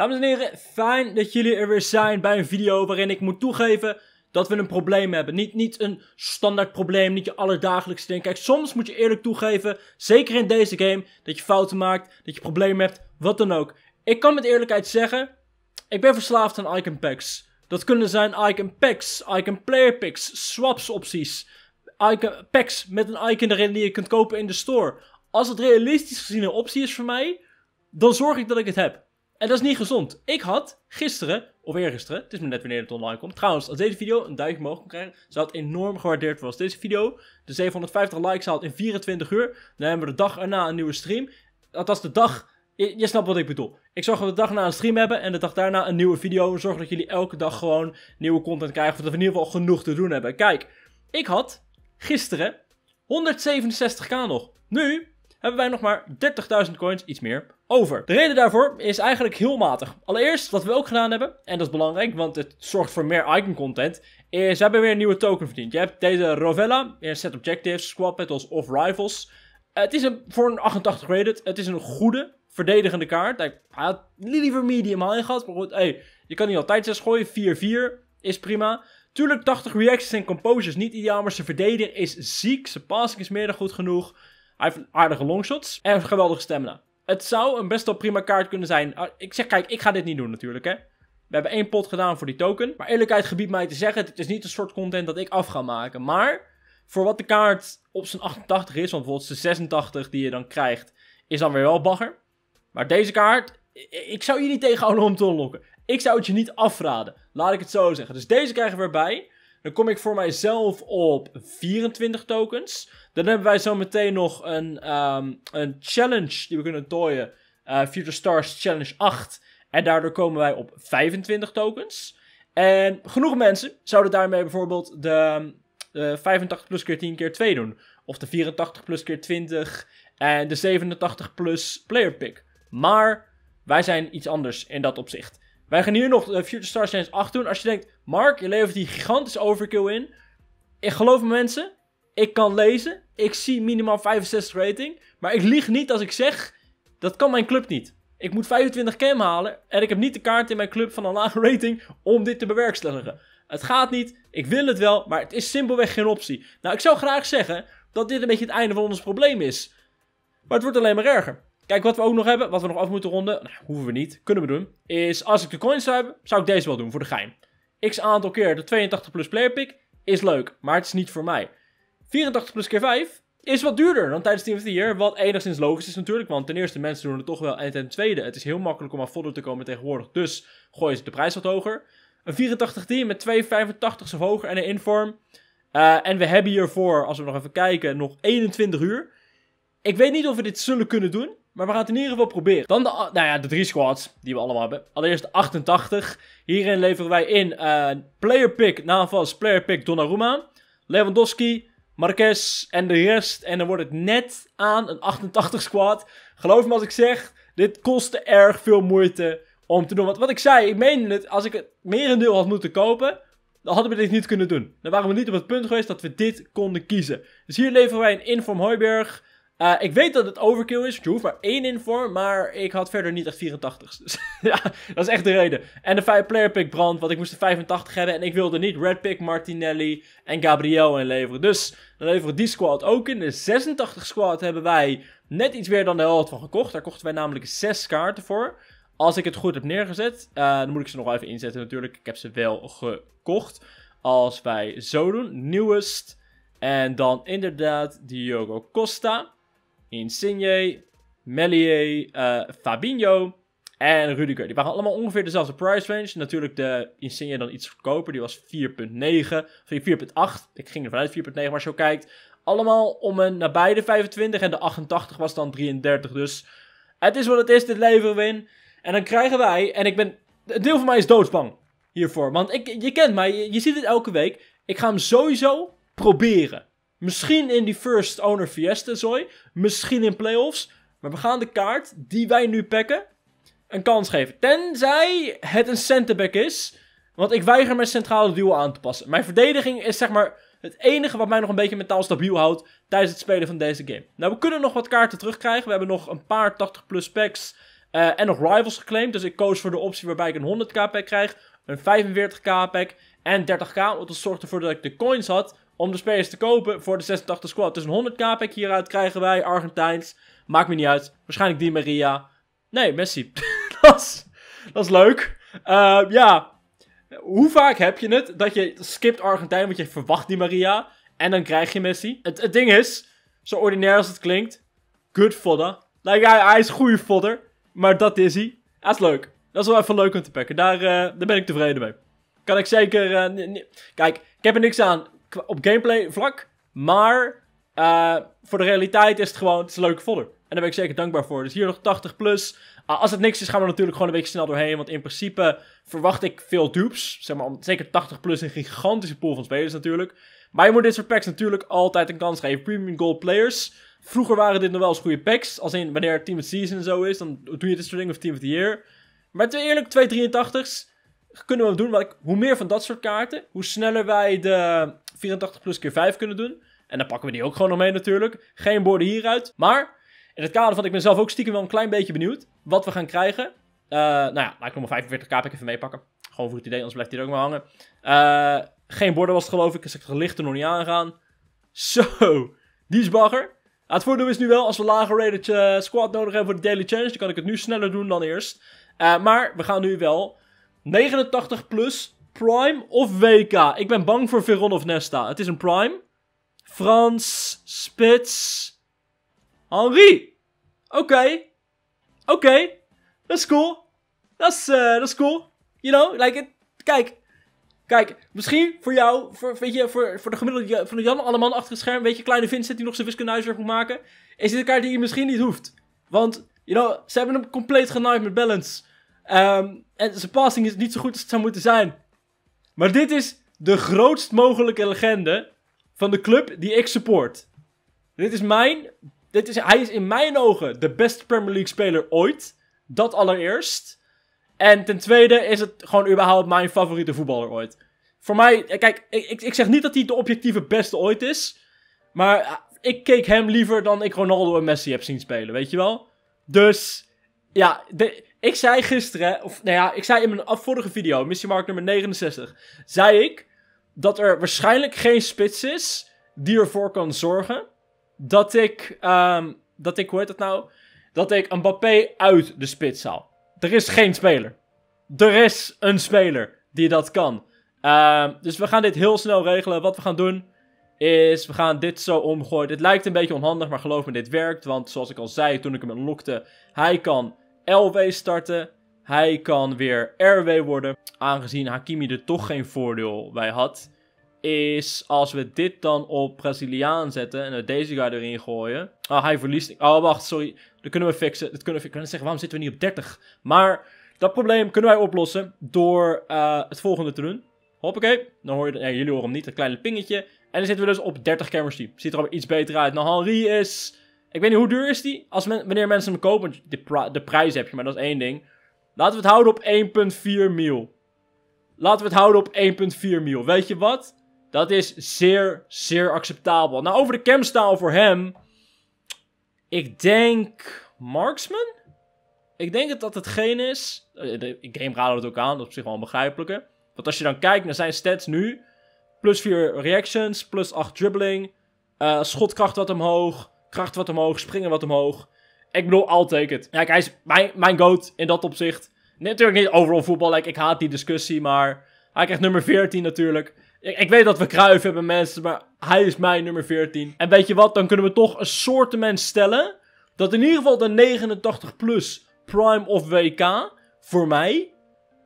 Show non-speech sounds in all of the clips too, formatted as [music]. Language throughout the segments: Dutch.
Dames en heren, fijn dat jullie er weer zijn bij een video waarin ik moet toegeven dat we een probleem hebben. Niet, niet een standaard probleem, niet je allerdagelijkste ding. Kijk, soms moet je eerlijk toegeven, zeker in deze game, dat je fouten maakt, dat je problemen hebt, wat dan ook. Ik kan met eerlijkheid zeggen, ik ben verslaafd aan icon packs. Dat kunnen zijn icon packs, icon player picks, swaps opties, icon packs met een icon erin die je kunt kopen in de store. Als het realistisch gezien een optie is voor mij, dan zorg ik dat ik het heb. En dat is niet gezond. Ik had gisteren, of eergisteren, het is me net wanneer het online komt. Trouwens, als deze video een duimpje omhoog kon krijgen, zou het enorm gewaardeerd worden. Als deze video de 750 likes haalt in 24 uur, dan hebben we de dag erna een nieuwe stream. Althans, de dag, je, snapt wat ik bedoel. Ik zorg dat we de dag na een stream hebben en de dag daarna een nieuwe video. Zorg dat jullie elke dag gewoon nieuwe content krijgen, of we in ieder geval genoeg te doen hebben. Kijk, ik had gisteren 167k nog. Nu hebben wij nog maar 30.000 coins, iets meer, over. De reden daarvoor is eigenlijk heel matig. Allereerst, wat we ook gedaan hebben, en dat is belangrijk, want het zorgt voor meer icon content, is we hebben weer een nieuwe token verdiend. Je hebt deze Rovella, in set objectives, squad battles of rivals. Het is een, voor een 88 rated, het is een goede verdedigende kaart. Hij had liever medium high gehad, maar goed, hey, je kan die altijd 6 gooien, 4-4 is prima. Tuurlijk, 80 reactions en composures niet ideaal, maar ze verdediger is ziek. Zijn passing is meer dan goed genoeg. Hij heeft aardige longshots en geweldige stamina. Het zou een best wel prima kaart kunnen zijn. Ah, ik zeg, kijk, ik ga dit niet doen natuurlijk, hè. We hebben één pot gedaan voor die token. Maar eerlijkheid gebiedt mij te zeggen, dit is niet een soort content dat ik af ga maken. Maar voor wat de kaart op zijn 88 is, want bijvoorbeeld zijn 86 die je dan krijgt, is dan weer wel bagger. Maar deze kaart, ik zou je niet tegenhouden om te unlocken. Ik zou het je niet afraden. Laat ik het zo zeggen. Dus deze krijgen we erbij. Dan kom ik voor mijzelf op 24 tokens. Dan hebben wij zo meteen nog een, ehm, een challenge die we kunnen tooien. Eh, Future Stars Challenge 8. En daardoor komen wij op 25 tokens. En genoeg mensen zouden daarmee bijvoorbeeld de, de 85 plus keer 10 keer 2 doen. Of de 84 plus keer 20. En de 87 plus player pick. Maar wij zijn iets anders in dat opzicht. Wij gaan hier nog eh, Future Star Science 8 doen. Als je denkt, Mark, je levert die gigantische overkill in. Ik geloof me mensen, ik kan lezen. Ik zie minimaal 65 rating. Maar ik lieg niet als ik zeg, dat kan mijn club niet. Ik moet 25 cam halen en ik heb niet de kaart in mijn club van een lage [laughs] rating om dit te bewerkstelligen. Het gaat niet, ik wil het wel, maar het is simpelweg geen optie. Nou, ik zou graag zeggen dat dit een beetje het einde van ons probleem is. Maar het wordt alleen maar erger. Kijk, wat we ook nog hebben, wat we nog af moeten ronden, nou, hoeven we niet, kunnen we doen, is als ik de coins zou hebben, zou ik deze wel doen voor de gein. X aantal keer de 82 plus player pick is leuk, maar het is niet voor mij. 84 plus keer 5 is wat duurder dan tijdens Team of the Year, wat enigszins logisch is natuurlijk, want ten eerste mensen doen het toch wel en ten tweede, het is heel makkelijk om aan te komen tegenwoordig, dus gooien ze de prijs wat hoger. Een 84 team met 285 of hoger en een inform. Eh, en we hebben hiervoor, als we nog even kijken, nog 21 uur. Ik weet niet of we dit zullen kunnen doen. Maar we gaan het in ieder geval proberen. Dan de, nou ja, de drie squads die we allemaal hebben. Allereerst de 88. Hierin leveren wij in uh, player pick, van player pick Donnarumma. Lewandowski, Marquez en de rest. En dan wordt het net aan een 88 squad. Geloof me als ik zeg, dit kostte erg veel moeite om te doen. Want wat ik zei, ik meen het, als ik het merendeel had moeten kopen, dan hadden we dit niet kunnen doen. Dan waren we niet op het punt geweest dat we dit konden kiezen. Dus hier leveren wij een Inform Hooiberg, eh, ik weet dat het overkill is, je hoeft maar één in voor, maar ik had verder niet echt 84. [laughs] Dus ja, dat is echt de reden. En de 5 player pick brand, want ik moest de 85 hebben en ik wilde niet red pick Martinelli en Gabriel inleveren. Dus dan leveren die squad ook in. De 86 squad hebben wij net iets meer dan de helft van gekocht. Daar kochten wij namelijk 6 kaarten voor. Als ik het goed heb neergezet, eh, dan moet ik ze nog even inzetten natuurlijk. Ik heb ze wel gekocht. Als wij zo doen, nieuwest. En dan inderdaad Diogo Costa. Insigne, Melier, uh, Fabinho en Rudiger. Die waren allemaal ongeveer dezelfde price range. Natuurlijk de Insigne dan iets goedkoper. Die was 4.9, sorry 4.8. Ik ging er vanuit 4.9, maar als je ook kijkt. Allemaal om een nabij 25 en de 88 was dan 33. Dus het is wat het is, dit leven win. En dan krijgen wij, en ik ben, een deel van mij is doodsbang hiervoor. Want ik, je kent mij, je, je ziet het elke week. Ik ga hem sowieso proberen. Misschien in die first owner Fiesta zooi. Misschien in playoffs. Maar we gaan de kaart die wij nu pakken een kans geven. Tenzij het een centerback is. Want ik weiger mijn centrale duo aan te passen. Mijn verdediging is zeg maar het enige wat mij nog een beetje mentaal stabiel houdt tijdens het spelen van deze game. Nou, we kunnen nog wat kaarten terugkrijgen. We hebben nog een paar 80 plus packs eh, en nog rivals geclaimd. Dus ik koos voor de optie waarbij ik een 100k pack krijg, een 45k pack en 30k. Want dat zorgt ervoor dat ik de coins had om de spelers te kopen voor de 86 squad. Dus een 100k pack hieruit krijgen wij, Argentijns. Maakt me niet uit. Waarschijnlijk Di Maria. Nee, Messi. [laughs] dat, is, dat is leuk. Ehm, ja, hoe vaak heb je het dat je skipt Argentijn, want je verwacht Di Maria. En dan krijg je Messi. Het, het ding is, zo ordinair als het klinkt, good fodder. Like, hij, hij is goede fodder, maar dat is hij. Dat is leuk. Dat is wel even leuk om te pakken. Daar, eh, daar ben ik tevreden mee. Kan ik zeker... Eh, Kijk, ik heb er niks aan op gameplay vlak. Maar eh, voor de realiteit is het gewoon, het is een leuke folder En daar ben ik zeker dankbaar voor. Dus hier nog 80 plus. Ah, als het niks is, gaan we natuurlijk gewoon een beetje snel doorheen. Want in principe verwacht ik veel dupes. Zeg maar, zeker 80 plus een gigantische pool van spelers natuurlijk. Maar je moet dit soort packs natuurlijk altijd een kans geven. Premium gold players. Vroeger waren dit nog wel eens goede packs. Als in wanneer Team of Season en zo is, dan doe je dit soort dingen of Team of the Year. Maar te eerlijk, 283's kunnen we doen. Want hoe meer van dat soort kaarten, hoe sneller wij de 84 plus keer 5 kunnen doen. En dan pakken we die ook gewoon nog mee natuurlijk. Geen borden hieruit. Maar in het kader van ik ben zelf ook stiekem wel een klein beetje benieuwd wat we gaan krijgen. Eh, nou ja, laat ik nog maar 45k even meepakken. Gewoon voor het idee, anders blijft hij er ook maar hangen. Eh, geen borden was het geloof ik, dus ik het licht nog niet aangaan [laughs] Zo, die is bagger. Nou, het voordeel is nu wel, als we lager rated uh, squad nodig hebben voor de daily challenge, dan kan ik het nu sneller doen dan eerst. maar we gaan nu wel 89 plus Prime of WK? Ik ben bang voor Veron of Nesta. Het is een Prime. Frans, Spits, Henri. Oké. Oké. Dat is cool. Dat is, uh, cool. You know, like it. Kijk. Kijk, misschien voor jou, voor, weet je, voor, voor de gemiddelde van de Jan Alleman achter het scherm, weet je, kleine Vincent die nog zijn wiskundehuiswerk moet maken, is dit een kaart die je misschien niet hoeft. Want, you know, ze hebben hem compleet genaaid met balance. Ehm, en zijn passing is niet zo goed als het zou moeten zijn. Maar dit is de grootst mogelijke legende van de club die ik support. Dit is mijn. Dit is, hij is in mijn ogen de beste Premier League speler ooit. Dat allereerst. En ten tweede is het gewoon überhaupt mijn favoriete voetballer ooit. Voor mij, eh, kijk, ik, ik zeg niet dat hij de objectieve beste ooit is. Maar eh, ik keek hem liever dan ik Ronaldo en Messi heb zien spelen, weet je wel? Dus ja, de, ik zei gisteren, of nou ja, ik zei in mijn vorige video, Missie Mark nummer 69, zei ik dat er waarschijnlijk geen spits is die ervoor kan zorgen dat ik, ehm, dat ik, hoe heet dat nou? Dat ik een Mbappé uit de spits haal. Er is geen speler. Er is een speler die dat kan. Ehm, dus we gaan dit heel snel regelen. Wat we gaan doen is, we gaan dit zo omgooien. Dit lijkt een beetje onhandig, maar geloof me, dit werkt. Want zoals ik al zei toen ik hem lokte, hij kan LW starten. Hij kan weer RW worden. Aangezien Hakimi er toch geen voordeel bij had. Is als we dit dan op Braziliaan zetten en deze guy erin gooien. Ah, hij verliest. Oh, wacht, sorry. Dat kunnen we fixen. Dat kunnen we fixen. Ik kan zeggen, waarom zitten we niet op 30? Maar dat probleem kunnen wij oplossen door eh, het volgende te doen. Hoppakee. Dan hoor je, jullie horen hem niet, dat kleine pingetje. En dan zitten we dus op 30 cameras team. Ziet er alweer iets beter uit. Nou, Henri is ik weet niet, hoe duur is die? Als wanneer mensen hem kopen, de, de prijs heb je, maar dat is één ding. Laten we het houden op 1,4 mil. Laten we het houden op 1,4 mil. Weet je wat? Dat is zeer, zeer acceptabel. Nou, over de camstaal voor hem. Ik denk. Marksman? Ik denk dat dat hetgeen is. Game eh, raadde het ook aan, dat is op zich wel een begrijpelijke. Want als je dan kijkt naar zijn stats nu: plus 4 reactions, plus 8 dribbling. Eh, schotkracht wat omhoog kracht wat omhoog, springen wat omhoog. Ik bedoel, I'll take it. Kijk, hij is mijn, mijn goat in dat opzicht. natuurlijk niet overal voetbal. ik haat die discussie, maar hij krijgt nummer 14 natuurlijk. Ik, ik weet dat we kruif hebben, mensen, maar hij is mijn nummer 14. En weet je wat, dan kunnen we toch een mens stellen... dat in ieder geval de 89-plus Prime of WK voor mij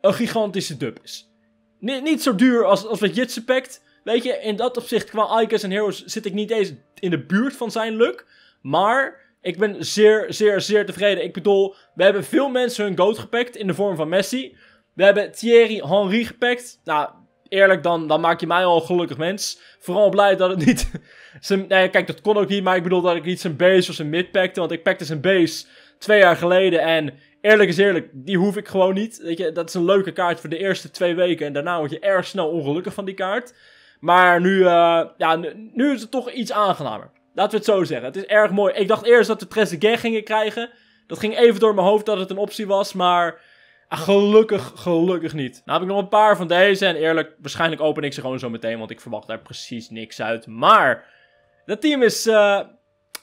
een gigantische dub is. N niet zo duur als, als wat Jitsen pakt, Weet je, in dat opzicht qua Icons en Heroes zit ik niet eens in de buurt van zijn luck. Maar ik ben zeer, zeer, zeer tevreden. Ik bedoel, we hebben veel mensen hun goat gepakt in de vorm van Messi. We hebben Thierry Henry gepakt. Nou, eerlijk, dan, dan maak je mij al een gelukkig mens. Vooral blij dat het niet... [laughs] zijn, nee, kijk, dat kon ook niet, maar ik bedoel dat ik niet zijn base of zijn mid pakte. Want ik pakte zijn base twee jaar geleden en eerlijk is eerlijk, die hoef ik gewoon niet. Weet je, dat is een leuke kaart voor de eerste twee weken. En daarna word je erg snel ongelukkig van die kaart. Maar nu, eh, ja, nu, is het toch iets aangenamer. Laten we het zo zeggen. Het is erg mooi. Ik dacht eerst dat we Trezeguet gingen krijgen. Dat ging even door mijn hoofd dat het een optie was, maar ah, gelukkig, gelukkig niet. Nou heb ik nog een paar van deze en eerlijk, waarschijnlijk open ik ze gewoon zo meteen, want ik verwacht daar precies niks uit. Maar dat team is, eh,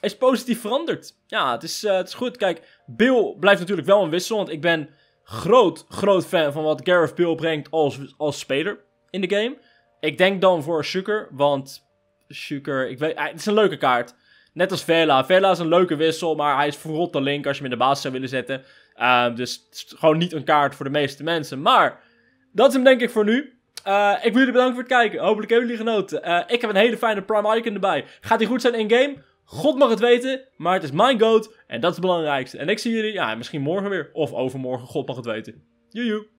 is positief veranderd. Ja, het is, eh, het is goed. Kijk, Bill blijft natuurlijk wel een wissel, want ik ben groot, groot fan van wat Gareth Bill brengt als, als speler in de game. Ik denk dan voor suker want suker ik weet, het is een leuke kaart. Net als Vela. Vela is een leuke wissel, maar hij is verrot de link als je hem in de basis zou willen zetten. Ehm, dus gewoon niet een kaart voor de meeste mensen. Maar dat is hem denk ik voor nu. Eh, ik wil jullie bedanken voor het kijken. Hopelijk hebben jullie genoten. Eh, ik heb een hele fijne Prime Icon erbij. Gaat die goed zijn in-game? God mag het weten, maar het is mijn goat en dat is het belangrijkste. En ik zie jullie ja, misschien morgen weer of overmorgen, God mag het weten. Joejoe.